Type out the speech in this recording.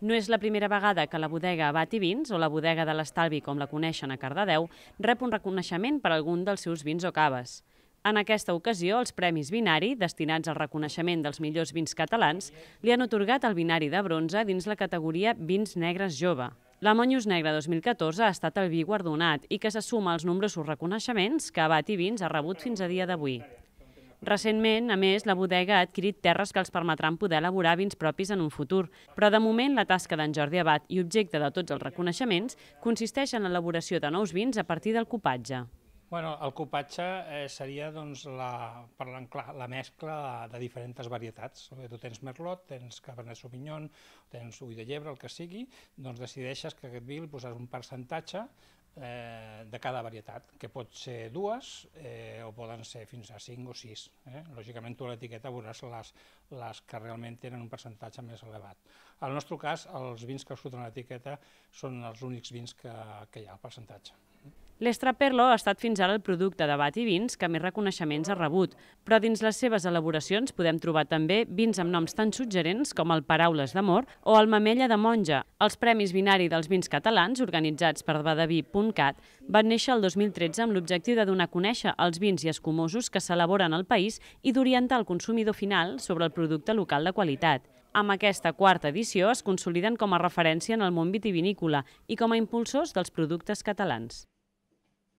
No és la primera vegada que la bodega i Vins, o la bodega de l'Estalvi com la coneixen a Cardedeu, rep un reconeixement per algun dels seus vins o caves. En aquesta ocasió, els Premis Binari, destinats al reconeixement dels millors vins catalans, li han otorgat el Binari de Bronze dins la categoria Vins Negres Jove. La Monyos Negra 2014 ha estat el vi guardonat i que se suma als nombrosos reconeixements que i Vins ha rebut fins a dia d'avui. Recentment, a més, la bodega ha adquirit terres que els permetran poder elaborar vins propis en un futur, però de moment la tasca d'en Jordi Abad i objecte de tots els reconeixements consisteix en l'elaboració de nous vins a partir del copatge. Bueno, el copatge eh, seria doncs, la, parlant clar, la mescla de diferents varietats. Eh, tu tens Merlot, tens Cabernet Sauvignon, tens Ull de Llebre, el que sigui, doncs decideixes que aquest vi li posaràs un percentatge eh, de cada varietat, que pot ser dues eh, o poden ser fins a cinc o sis. Eh? Lògicament tu a l'etiqueta veuràs les, les que realment tenen un percentatge més elevat. Al el nostre cas, els vins que surten a l'etiqueta són els únics vins que, que hi ha, el percentatge. L'Estraperlo ha estat fins ara el producte de bat i vins que més reconeixements ha rebut, però dins les seves elaboracions podem trobar també vins amb noms tan suggerents com el Paraules d'Amor o el Mamella de Monja. Els Premis Binari dels Vins Catalans, organitzats per badaví.cat, van néixer el 2013 amb l'objectiu de donar a conèixer els vins i escumosos que s'elaboren al país i d'orientar el consumidor final sobre el producte local de qualitat. Amb aquesta quarta edició es consoliden com a referència en el món vitivinícola i com a impulsors dels productes catalans.